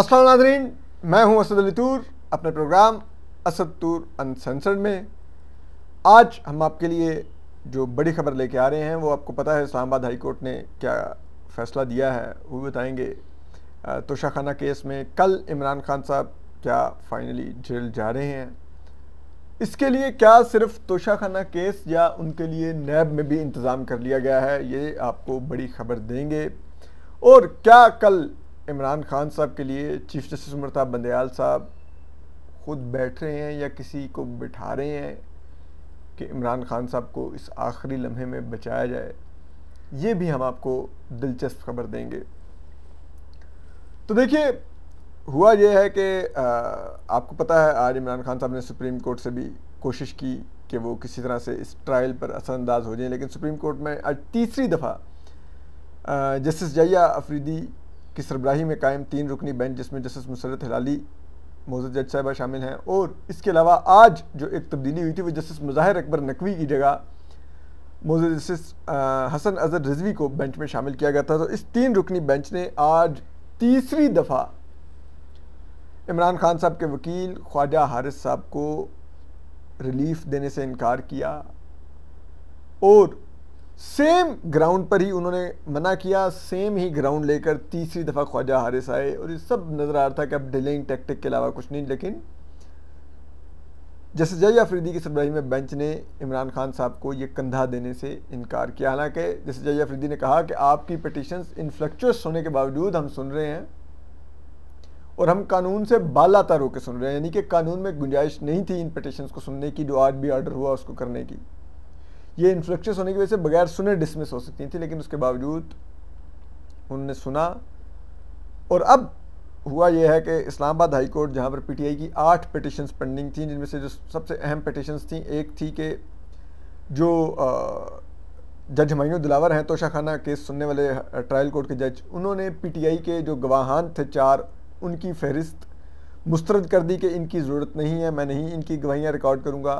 असल नाजरीन मैं हूं असद अली तूर अपने प्रोग्राम असद तूर अनसेंसर्ड में आज हम आपके लिए जो बड़ी खबर लेके आ रहे हैं वो आपको पता है इस्लामाबाद हाई कोर्ट ने क्या फ़ैसला दिया है वो बताएंगे तोशाखाना केस में कल इमरान खान साहब क्या फ़ाइनली जेल जा रहे हैं इसके लिए क्या सिर्फ तोशाखाना केस या उनके लिए नैब में भी इंतज़ाम कर लिया गया है ये आपको बड़ी खबर देंगे और क्या कल इमरान खान साहब के लिए चीफ जस्टिस उमरताब बंदयाल साहब खुद बैठ रहे हैं या किसी को बिठा रहे हैं कि इमरान खान साहब को इस आखिरी लम्हे में बचाया जाए ये भी हम आपको दिलचस्प खबर देंगे तो देखिए हुआ यह है कि आपको पता है आज इमरान खान साहब ने सुप्रीम कोर्ट से भी कोशिश की कि वो किसी तरह से इस ट्रायल पर असरअंदाज हो जाए लेकिन सुप्रीम कोर्ट में आज तीसरी दफ़ा जस्टिस जया अफरीदी की सरबराही में कायम तीन रुकनी बेंच जिसमें जस्टिस मुसरत हिलाली मोजद जज साहबा शामिल हैं और इसके अलावा आज जो एक तब्दीली हुई थी वो जस्टिस मुजाहिर अकबर नकवी की जगह मोजद जस्टिस हसन अजहर रिजवी को बेंच में शामिल किया गया था तो इस तीन रुकनी बेंच ने आज तीसरी दफ़ा इमरान खान साहब के वकील ख्वाजा हारिस साहब को रिलीफ देने से इनकार किया और सेम ग्राउंड पर ही उन्होंने मना किया सेम ही ग्राउंड लेकर तीसरी दफ़ा ख्वाजा हारिस आए और ये सब नज़र आ रहा था कि अब डिलेइंग टैक्टिक के अलावा कुछ नहीं लेकिन जैसे जय अफरीदी की सरब्राही में बेंच ने इमरान खान साहब को ये कंधा देने से इनकार किया हालांकि जैसे जय अफरीदी ने कहा कि आपकी पटिशन इनफ्लक्चुअस होने के बावजूद हम सुन रहे हैं और हम कानून से बालाता होकर सुन रहे हैं यानी कि कानून में गुंजाइश नहीं थी इन पटिशन को सुनने की जो आज भी आर्डर हुआ उसको करने की ये इन्फ्लेक्शस होने की वजह से बगैर सुने डिसमिस हो सकती थी लेकिन उसके बावजूद उनने सुना और अब हुआ यह है कि इस्लामाबाद हाई कोर्ट जहाँ पर पीटीआई की आठ पिटिशन पेंडिंग थी जिनमें से जो सबसे अहम पिटिशन थी एक थी कि जो जज हमायू दिलावर हैं तोशा खाना केस सुनने वाले ट्रायल कोर्ट के जज उन्होंने पीटीआई के जो गवाहान थे चार उनकी फहरिस्त मुस्तरद कर दी कि इनकी ज़रूरत नहीं है मैं नहीं इनकी गवाहियाँ रिकॉर्ड करूँगा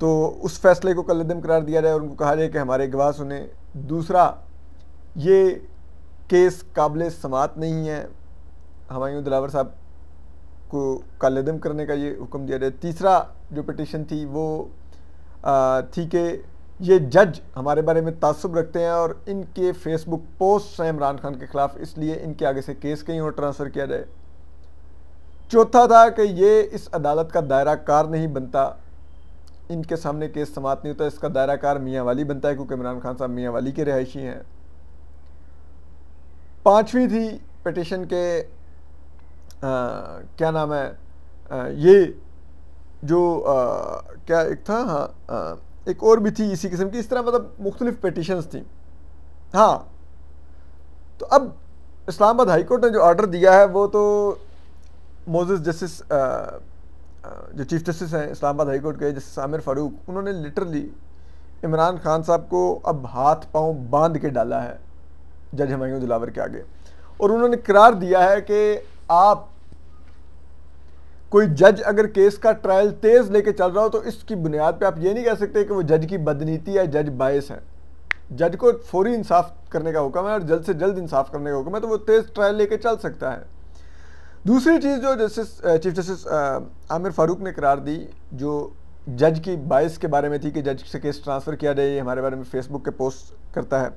तो उस फैसले को कलदम करार दिया जाए और उनको कहा जाए कि हमारे गवाह सुने दूसरा ये केस काबिल समात नहीं है हमायूं दिलावर साहब को कालदम करने का ये हुक्म दिया जाए तीसरा जो पटिशन थी वो आ, थी कि ये जज हमारे बारे में तसब रखते हैं और इनके फेसबुक पोस्ट हैं इमरान खान के ख़िलाफ़ इसलिए इनके आगे से केस कहीं और ट्रांसफ़र किया जाए चौथा था कि ये इस अदालत का दायरा कार नहीं बनता इनके सामने केस समाप्त नहीं होता इसका दायराकार मियाँ वाली बनता है क्योंकि इमरान खान साहब मियाँ वाली के रहायशी हैं पाँचवीं थी पटिशन के आ, क्या नाम है आ, ये जो आ, क्या एक था हाँ एक और भी थी इसी किस्म की इस तरह मतलब मुख्तलिफ पटिशन्स थी हाँ तो अब इस्लामाबाद हाईकोर्ट ने जो आर्डर दिया है वो तो मोजिस जस्टिस जो चीफ जस्टिस हैं इस्लामाबाद हाईकोर्ट के जस्टिस आमिर फ़ारूक उन्होंने लिटरली इमरान खान साहब को अब हाथ पांव बांध के डाला है जज हमायूं दिलावर के आगे और उन्होंने करार दिया है कि आप कोई जज अगर केस का ट्रायल तेज़ लेके चल रहा हो तो इसकी बुनियाद पे आप ये नहीं कह सकते कि वो जज की बदनीति या जज बायस है जज को फौरी इंसाफ करने का हुक्म है और जल्द से जल्द इंसाफ करने का हुक्म है तो वो तेज़ ट्रायल लेके चल सकता है दूसरी चीज़ जो justice chief justice Aamir Farooq ने करार दी जो जज की बायस के बारे में थी कि जज से केस ट्रांसफ़र किया जाए हमारे बारे में फेसबुक के पोस्ट करता है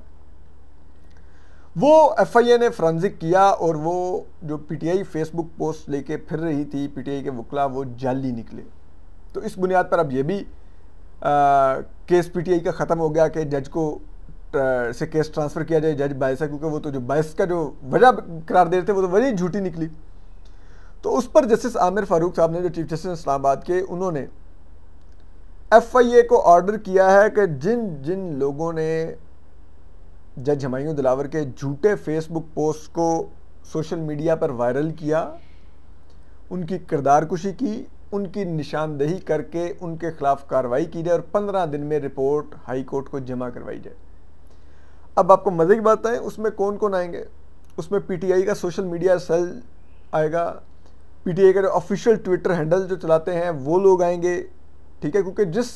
वो एफ आई ए ने फ्रांजिक किया और वो जो P T I Facebook post लेके फिर रही थी पी टी आई के वकला वो जाली निकले तो इस बुनियाद पर अब ये भी आ, केस पी टी आई का ख़त्म हो गया कि जज को uh, से केस ट्रांसफ़र किया जाए जज बायस है क्योंकि वो तो जो बायस का जो वजह करार दे रहे थे वो तो वजह झूठी निकली तो उस पर जस्टिस आमिर फारूक साहब ने जो चीफ जस्टिस इस्लामाबाद के उन्होंने एफ आई ए को ऑर्डर किया है कि जिन जिन लोगों ने जज हमायूं दिलावर के झूठे फेसबुक पोस्ट को सोशल मीडिया पर वायरल किया उनकी किरदार कुशी की उनकी निशानदेही करके उनके खिलाफ कार्रवाई की जाए और पंद्रह दिन में रिपोर्ट हाई कोर्ट को जमा करवाई जाए अब आपको मज़े की बात आए उसमें कौन कौन आएंगे उसमें पीटीआई का सोशल मीडिया सेल आएगा पीटीए का जो ऑफिशियल ट्विटर हैंडल जो चलाते हैं वो लोग आएंगे ठीक है क्योंकि जिस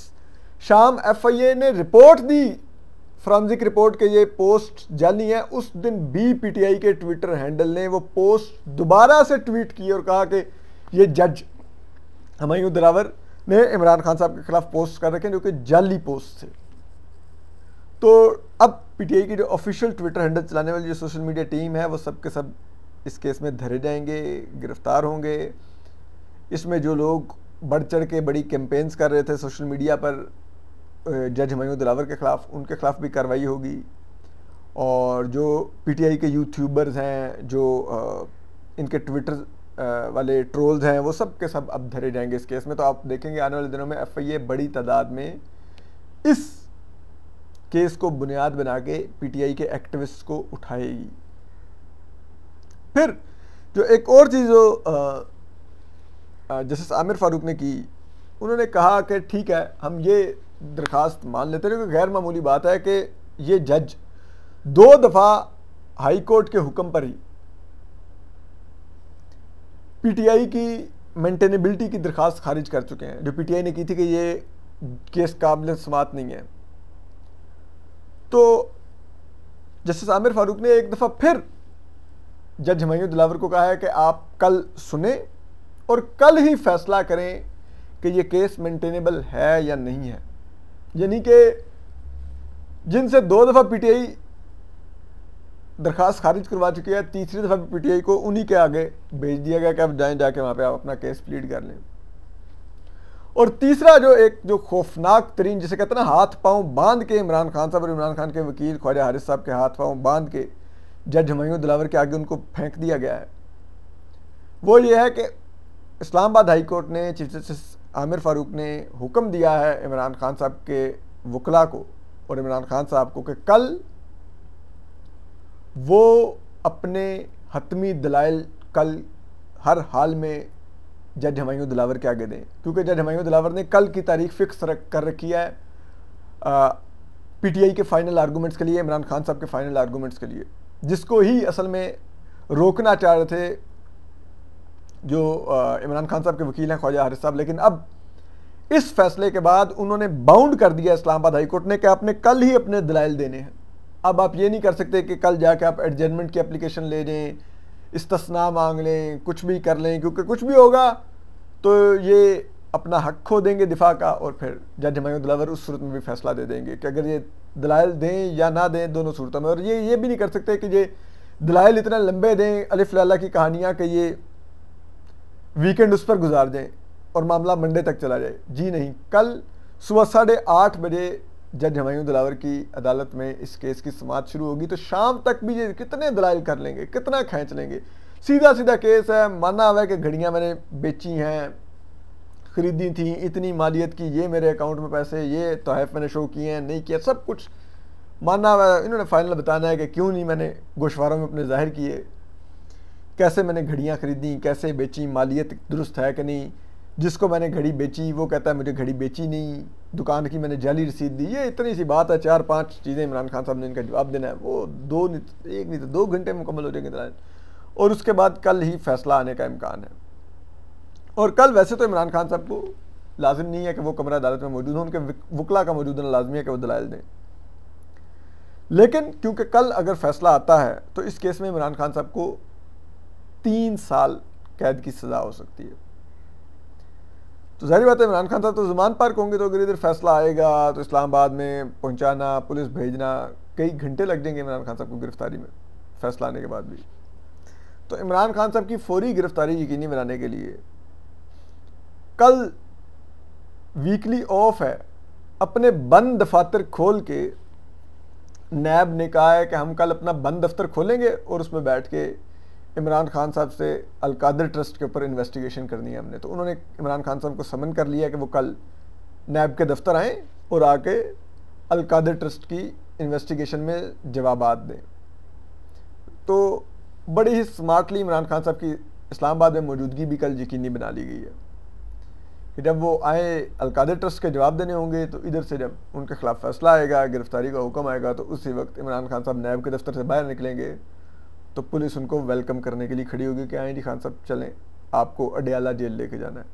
शाम एफआईए ने रिपोर्ट दी फ्रांसिक रिपोर्ट के ये पोस्ट जानी है उस दिन भी पीटीआई के ट्विटर हैंडल ने वो पोस्ट दोबारा से ट्वीट की और कहा कि ये जज हमायूं दरावर ने इमरान खान साहब के खिलाफ पोस्ट कर रखे जो कि जाली पोस्ट थे तो अब पीटीआई की जो ऑफिशियल ट्विटर हैंडल चलाने वाली जो सोशल मीडिया टीम है वो सब के सब इस केस में धरे जाएंगे गिरफ्तार होंगे इसमें जो लोग बढ़ चढ़ के बड़ी कैंपेन्स कर रहे थे सोशल मीडिया पर जज हमायूं दिलावर के ख़िलाफ़ उनके ख़िलाफ़ भी कार्रवाई होगी और जो पीटीआई के यूट्यूबर्स हैं जो इनके ट्विटर वाले ट्रोल्स हैं वो सब के सब अब धरे जाएंगे इस केस में तो आप देखेंगे आने वाले दिनों में एफआईए बड़ी तादाद में इस केस को बुनियाद बना के पीटीआई के एक्टिविस्ट को उठाएगी फिर जो एक और चीज़ जो जस्टिस आमिर फारूक ने की उन्होंने कहा कि ठीक है हम ये दरख्वास्त मान लेते हैं क्योंकि गैर मामूली बात है कि ये जज दो दफ़ा हाई कोर्ट के हुक्म पर ही पीटीआई की मेंटेनेबिलिटी की दरख्वास्त खारिज कर चुके हैं जो पीटीआई ने की थी कि ये केस काबिल समात नहीं है तो जस्टिस आमिर फारूक ने एक दफ़ा फिर जज हमायूं दिलावर को कहा है कि आप कल सुने और कल ही फैसला करें कि ये केस मेंटेनेबल है या नहीं है यानी कि जिनसे दो दफ़ा पीटीआई दरख्वास्त खारिज करवा चुकी है तीसरी दफ़ा पीटीआई को उन्हीं के आगे भेज दिया गया कि आप जाएं जाके वहाँ पे आप अपना केस प्लीड कर लें और तीसरा जो एक जो खौफनाक तरीन जिसे कहते हैं ना हाथ पाँव बांध के इमरान खान साहब और इमरान खान के वकील ख्वाजा हारिस साहब के हाथ पाँव बांध के जज हमायूं दिलावर के आगे उनको फेंक दिया गया है वो ये है कि इस्लामाबाद हाई कोर्ट ने चीफ जस्टिस आमिर फारूक ने हुक्म दिया है इमरान खान साहब के वकला को और इमरान खान साहब को कि कल वो अपने हतमी दलाइल कल हर हाल में जज हमायूं दिलावर के आगे दें क्योंकि जज हमायूं दिलावर ने कल की तारीख फिक्स रख कर रखी है पीटीआई के फाइनल आर्गूमेंट्स के लिए इमरान खान साहब के फाइनल आर्गूमेंट्स के लिए जिसको ही असल में रोकना चाह रहे थे जो इमरान खान साहब के वकील हैं ख्वाजा हारिस साहब लेकिन अब इस फैसले के बाद उन्होंने बाउंड कर दिया इस्लामाबाद हाईकोर्ट ने कि आपने कल ही अपने दलाइल देने हैं अब आप ये नहीं कर सकते कि कल जाके आप एडजमेंट की एप्लीकेशन ले लें इस्तना मांग लें कुछ भी कर लें क्योंकि कुछ भी होगा तो ये अपना हक खो देंगे दिफा का और फिर जज दिलावर उस सूरत में भी फैसला दे देंगे कि अगर ये दलाइल दें या ना दें दोनों सूरतों में और ये ये भी नहीं कर सकते कि ये दलाइल इतना लंबे दें अलिफ लाला की कहानियाँ कि ये वीकेंड उस पर गुजार दें और मामला मंडे तक चला जाए जी नहीं कल सुबह साढ़े आठ बजे जज हमायूं दिलावर की अदालत में इस केस की समात शुरू होगी तो शाम तक भी ये कितने दलाइल कर लेंगे कितना खींच लेंगे सीधा सीधा केस है माना हुआ है कि घड़ियाँ मैंने बेची हैं ख़रीदी थी इतनी मालियत की ये मेरे अकाउंट में पैसे ये तोहफ मैंने शो किए हैं नहीं किया सब कुछ माना हुआ इन्होंने फाइनल बताना है कि क्यों नहीं मैंने गोशवारों में अपने ज़ाहिर किए कैसे मैंने घड़ियाँ ख़रीदी कैसे बेची मालियत दुरुस्त है कि नहीं जिसको मैंने घड़ी बेची वो कहता है मुझे घड़ी बेची नहीं दुकान की मैंने जाली रसीद दी ये इतनी सी बात है चार पांच चीज़ें इमरान खान साहब ने इनका जवाब देना है वो दो एक नहीं तो दो घंटे मुकम्मल हो जाएंगे और उसके बाद कल ही फैसला आने का इम्कान है और कल वैसे तो इमरान खान साहब को लाजिम नहीं है कि वो कमरा अदालत में मौजूद हो उनके वकला का मौजूद होना लाजमी है कि वो दलाल दें लेकिन क्योंकि कल अगर फैसला आता है तो इस केस में इमरान खान साहब को तीन साल कैद की सज़ा हो सकती है तो जहरी बात है इमरान खान साहब तो जुबान पार्क होंगे तो अगर इधर फैसला आएगा तो इस्लामाबाद में पहुंचाना पुलिस भेजना कई घंटे लग जाएंगे इमरान खान साहब को गिरफ्तारी में फैसला आने के बाद भी तो इमरान खान साहब की फौरी गिरफ्तारी यकीनी बनाने के लिए कल वीकली ऑफ है अपने बंद दफातर खोल के नैब ने कहा है कि हम कल अपना बंद दफ्तर खोलेंगे और उसमें बैठ के इमरान खान साहब से अलकादर ट्रस्ट के ऊपर इन्वेस्टिगेशन करनी है हमने तो उन्होंने इमरान खान साहब को समन कर लिया कि वो कल नैब के दफ्तर आएँ और आके अलकादर ट्रस्ट की इन्वेस्टिगेशन में जवाब दें तो बड़ी ही स्मार्टली इमरान खान साहब की इस्लामाबाद में मौजूदगी भी कल यकीनी बना ली गई है कि जब वो आए अलकादे ट्रस्ट के जवाब देने होंगे तो इधर से जब उनके खिलाफ फैसला आएगा गिरफ्तारी का हुक्म आएगा तो उसी वक्त इमरान खान साहब नैब के दफ्तर से बाहर निकलेंगे तो पुलिस उनको वेलकम करने के लिए खड़ी होगी कि आए हाँ जी खान साहब चलें आपको अडयाला जेल लेके जाना है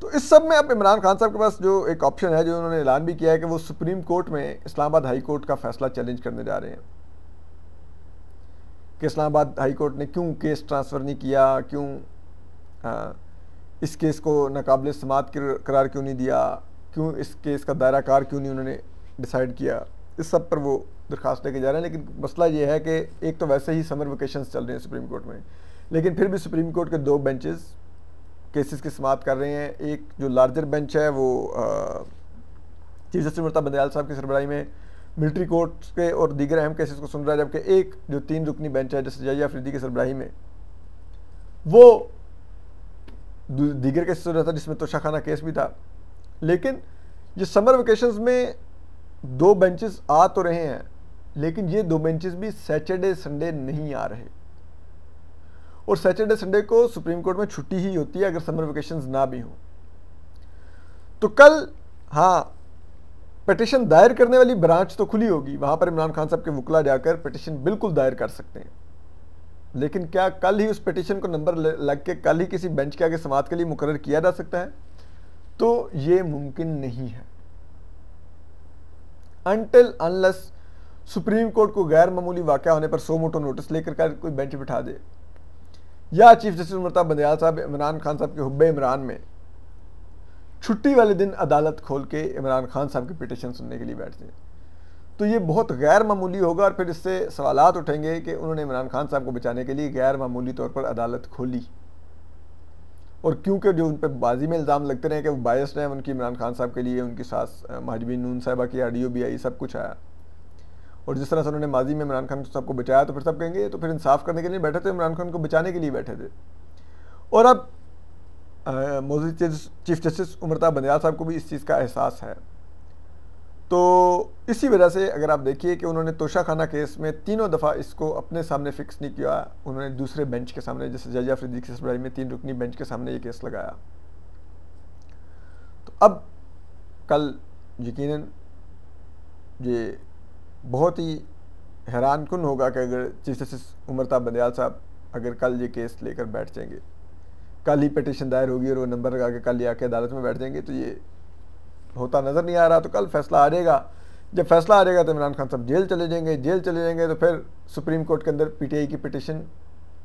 तो इस सब में अब इमरान खान साहब के पास जो एक ऑप्शन है जो उन्होंने ऐलान भी किया है कि वो सुप्रीम कोर्ट में इस्लामाबाद हाई कोर्ट का फैसला चैलेंज करने जा रहे हैं कि इस्लामाबाद हाई कोर्ट ने क्यों केस ट्रांसफ़र नहीं किया क्यों हाँ, इस केस को नाकबिल समात करार क्यों नहीं दिया क्यों इस केस का दायरा कार क्यों नहीं उन्होंने डिसाइड किया इस सब पर वो दरख्वास्त लेके जा रहे हैं लेकिन मसला ये है कि एक तो वैसे ही समर वेकेशन चल रहे हैं सुप्रीम कोर्ट में लेकिन फिर भी सुप्रीम कोर्ट के दो बेंचेस केसेस की समात कर रहे हैं एक जो लार्जर बेंच है वो चीफ जस्टिस मुर्ता बंदयाल साहब की सरबराई में मिलिट्री कोर्ट के और दीगर अहम केसेस को सुन रहा है जबकि एक जो तीन रुकनी बेंच है जस्टिस जया फ्रीदी की सरबराही में वो दीगर केसेस हो रहा था जिसमें तो शाखाना केस भी था लेकिन ये समर वेकेशन में दो बेंचेस आ तो रहे हैं लेकिन ये दो बेंचेस भी सैटरडे संडे नहीं आ रहे और सैटरडे संडे को सुप्रीम कोर्ट में छुट्टी ही होती है अगर समर वेकेशन ना भी हों तो कल हाँ पटिशन दायर करने वाली ब्रांच तो खुली होगी वहाँ पर इमरान खान साहब के वकला जाकर पटिशन बिल्कुल दायर कर सकते हैं लेकिन क्या कल ही उस पिटिशन को नंबर लग के कल ही किसी बेंच के आगे समाज के लिए मुकर किया जा सकता है तो ये मुमकिन नहीं है अनटिल अनलस सुप्रीम कोर्ट को गैर मामूली वाक्य होने पर सो मोटो नोटिस लेकर कर कोई बेंच बिठा दे या चीफ जस्टिस मुमता बंदयाल साहब इमरान खान साहब के हुब इमरान में छुट्टी वाले दिन अदालत खोल के इमरान खान साहब की पिटिशन सुनने के लिए बैठ जाए तो ये बहुत गैर मामूली होगा और फिर इससे सवालात उठेंगे कि उन्होंने इमरान खान साहब को बचाने के लिए गैर मामूली तौर पर अदालत खोली और क्योंकि जो उन पर बाजी में इल्ज़ाम लगते रहे कि वो बायस रहे उनकी इमरान खान साहब के लिए उनकी सास महाजबी नून साहबा की आर भी आई सब कुछ आया और जिस तरह से उन्होंने माजी में इमरान खान साहब को बचाया तो फिर सब कहेंगे तो फिर इंसाफ करने के लिए बैठे थे इमरान खान को बचाने के लिए बैठे थे और अब मोदी चीफ जस्टिस उम्रता बंदयाल साहब को भी इस चीज़ का एहसास है तो इसी वजह से अगर आप देखिए कि उन्होंने तोशाखाना केस में तीनों दफ़ा इसको अपने सामने फ़िक्स नहीं किया उन्होंने दूसरे बेंच के सामने जैसे जज अफरीदी केस में तीन रुकनी बेंच के सामने ये केस लगाया तो अब कल यकीन ये बहुत ही हैरान कन होगा कि अगर चीफ जस्टिस उमरता बंदयाल साहब अगर कल ये केस लेकर बैठ जाएंगे कल ही पटिशन दायर होगी और वो नंबर लगा के कल ही आके अदालत में बैठ जाएंगे तो ये होता नज़र नहीं आ रहा तो कल फैसला आ जाएगा जब फैसला आ जाएगा तो इमरान खान साहब जेल चले जाएंगे जेल चले जाएंगे तो फिर सुप्रीम कोर्ट के अंदर पीटीआई की पिटिशन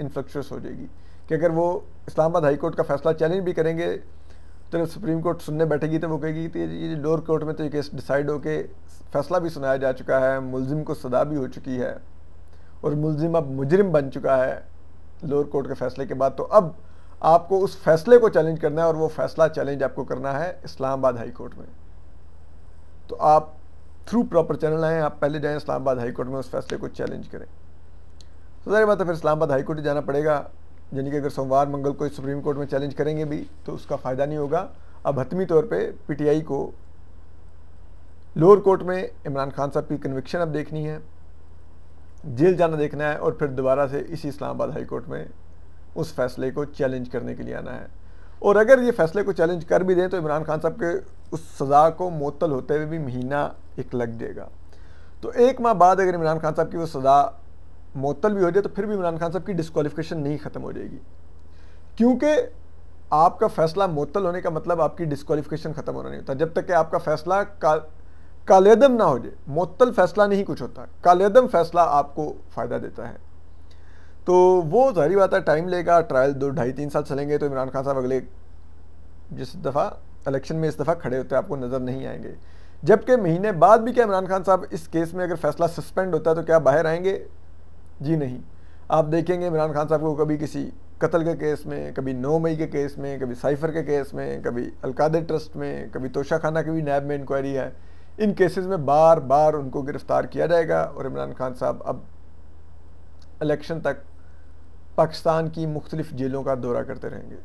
इनफ्लक्चुअस हो जाएगी कि अगर वो इस्लामाबाद हाई कोर्ट का फैसला चैलेंज भी करेंगे तो जब सुप्रीम कोर्ट सुनने बैठेगी तो वो कहेगी कि ये लोअर कोर्ट में तो ये केस डिसाइड होके फैसला भी सुनाया जा चुका है मुलजिम को सदा भी हो चुकी है और मुलजिम अब मुजरिम बन चुका है लोअर कोर्ट के फैसले के बाद तो अब आपको उस फैसले को चैलेंज करना है और वो फैसला चैलेंज आपको करना है इस्लामाबाद हाई कोर्ट में तो आप थ्रू प्रॉपर चैनल आएँ आप पहले जाएँ इस्लामाबाद हाईकोर्ट में उस फैसले को चैलेंज करें तो सारी बात है फिर इस्लामाबाद हाईकोर्ट जाना पड़ेगा यानी कि अगर सोमवार मंगल को सुप्रीम कोर्ट में चैलेंज करेंगे भी तो उसका फ़ायदा नहीं होगा अब हतमी तौर पर पी को लोअर कोर्ट में इमरान खान साहब की कन्विक्शन अब देखनी है जेल जाना देखना है और फिर दोबारा से इसी इस्लामाबाद हाई कोर्ट में उस फैसले को चैलेंज करने के लिए आना है और अगर ये फैसले को चैलेंज कर भी दें तो इमरान खान साहब के उस सज़ा को मअतल होते हुए भी महीना एक लग जाएगा तो एक माह बाद अगर इमरान खान साहब की वो सज़ा मअतल भी हो जाए तो फिर भी इमरान खान साहब की डिसकॉलीफिकेशन नहीं ख़त्म हो जाएगी क्योंकि आपका फैसला मअतल होने का मतलब आपकी डिस्कवालिफ़िकेशन ख़त्म होना नहीं होता जब तक कि आपका फैसला का कालेदम ना हो जाए मअतल फैसला नहीं कुछ होता कालेदम फैसला आपको फ़ायदा देता है तो वो जारी बात है टाइम लेगा ट्रायल दो ढाई तीन साल चलेंगे तो इमरान खान साहब अगले जिस दफ़ा इलेक्शन में इस दफ़ा खड़े होते आपको नज़र नहीं आएंगे जबकि महीने बाद भी क्या इमरान खान साहब इस केस में अगर फैसला सस्पेंड होता है तो क्या बाहर आएंगे जी नहीं आप देखेंगे इमरान खान साहब को कभी किसी कत्ल के केस में कभी नौ मई के केस में कभी साइफर के केस में कभी अलकादे ट्रस्ट में कभी तोशा खाना की भी नैब में इंक्वायरी है इन केसेस में बार बार उनको गिरफ्तार किया जाएगा और इमरान खान साहब अब इलेक्शन तक पाकिस्तान की मुख्तलिफ़ जेलों का दौरा करते रहेंगे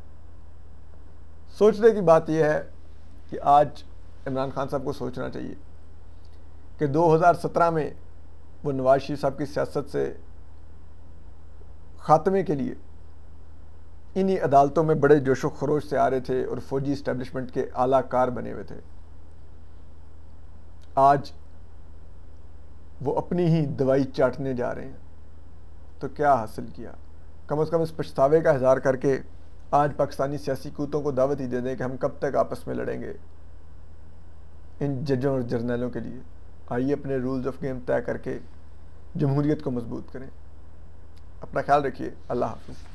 सोचने की बात यह है कि आज इमरान खान साहब को सोचना चाहिए कि 2017 में वो नवाज शरीफ साहब की सियासत से ख़ात्मे के लिए इन्हीं अदालतों में बड़े जोशो खरोश से आ रहे थे और फौजी इस्टेबलिशमेंट के आलाकार बने हुए थे आज वो अपनी ही दवाई चाटने जा रहे हैं तो क्या हासिल किया कम से कम इस पछतावे का इजहार करके आज पाकिस्तानी सियासी कूतों को दावत ही दे दें कि हम कब तक आपस में लड़ेंगे इन जजों और जर्नलों के लिए आइए अपने रूल्स ऑफ गेम तय करके जमहूरीत को मजबूत करें अपना ख्याल रखिए अल्लाह हाफिज़